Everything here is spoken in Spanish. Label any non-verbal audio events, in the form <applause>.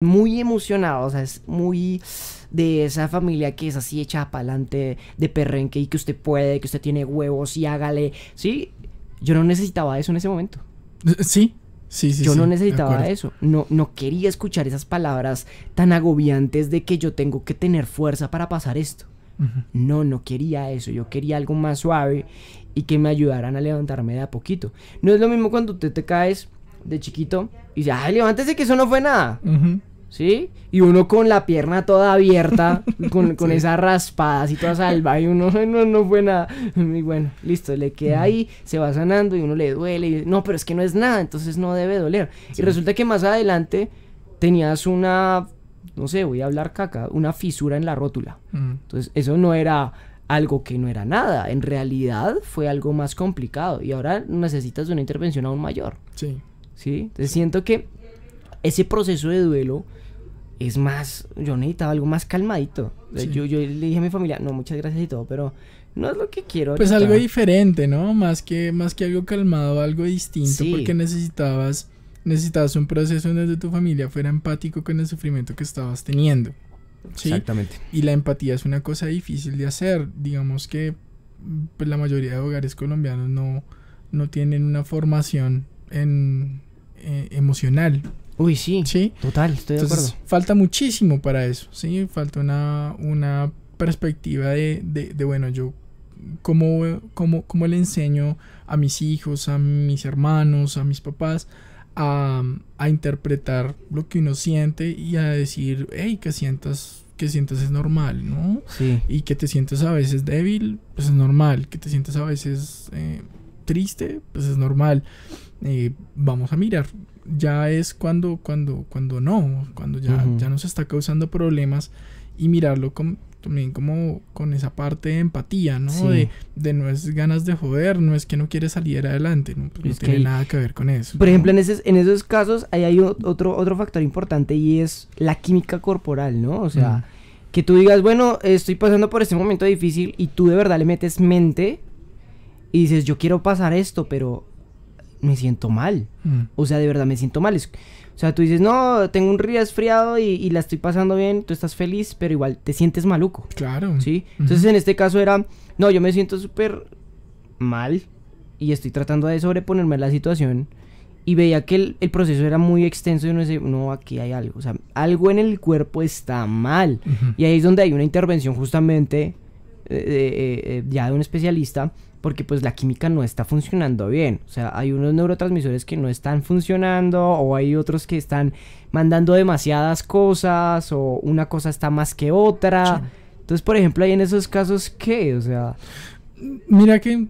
muy emocionado, o sea, es muy de esa familia que es así hecha para adelante, de perrenque y que usted puede, que usted tiene huevos y hágale. Sí, yo no necesitaba eso en ese momento. Sí, sí, sí. Yo no necesitaba eso. No, no quería escuchar esas palabras tan agobiantes de que yo tengo que tener fuerza para pasar esto. No, no quería eso. Yo quería algo más suave y que me ayudaran a levantarme de a poquito. No es lo mismo cuando usted te caes de chiquito y dice, ay, levántese que eso no fue nada. ¿sí? Y uno con la pierna toda abierta, <laughs> con, con esa raspada así toda salva, y uno <laughs> no, fue nada. Y bueno, listo, le queda ahí, se va sanando y uno le duele, no, pero es que no es nada, entonces no debe doler. Y resulta que más adelante tenías una, no sé, voy a hablar caca, una fisura en la rótula. Entonces eso no era algo que no era nada, en realidad fue algo más complicado y ahora necesitas una intervención aún mayor. Sí. ¿Sí? Entonces siento que ese proceso de duelo es más, yo necesitaba algo más calmadito. Yo, le dije a mi familia, no, muchas gracias y todo, pero no es lo que quiero. Pues algo diferente, ¿no? Más que, más que algo calmado, algo distinto, porque necesitabas, necesitabas un proceso donde tu familia fuera empático con el sufrimiento que estabas teniendo. ¿sí? Exactamente. Y la empatía es una cosa difícil de hacer. Digamos que pues, la mayoría de hogares colombianos no, no tienen una formación en, eh, emocional Uy, sí. Total, estoy de acuerdo. Falta muchísimo para eso, ¿sí? Falta una, una perspectiva de, de, bueno, yo cómo, cómo, cómo le enseño a mis hijos, a mis hermanos, a mis papás, a, interpretar lo que uno siente y a decir, hey, que sientas, que sientes es normal, ¿no? Sí. Y que te sientes a veces débil, pues es normal, que te sientes a veces eh, triste, pues es normal. Eh, vamos a mirar. Ya es cuando, cuando, cuando no, cuando ya, ya nos está causando problemas y mirarlo también como con esa parte de empatía, ¿no? De, no es ganas de joder, no es que no quiere salir adelante, no, pues tiene nada que ver con eso. Por ejemplo, en, en esos casos ahí hay otro, otro factor importante y es la química corporal, ¿no? O sea, que tú digas, bueno, estoy pasando por este momento difícil y tú de verdad le metes mente y dices, yo quiero pasar esto, pero me siento mal. Mm. O sea, de verdad me siento mal. o sea, tú dices, no, tengo un resfriado y, y la estoy pasando bien, tú estás feliz, pero igual te sientes maluco. Claro. ¿Sí? Entonces en este caso era, no, yo me siento súper mal y estoy tratando de sobreponerme a la situación. Y veía que el, proceso era muy extenso y no sé no, aquí hay algo. O sea, algo en el cuerpo está mal. Y ahí es donde hay una intervención justamente eh, eh, ya de un especialista porque pues la química no está funcionando bien. O sea, hay unos neurotransmisores que no están funcionando o hay otros que están mandando demasiadas cosas o una cosa está más que otra. Entonces, por ejemplo, hay en esos casos que, o sea... Mira que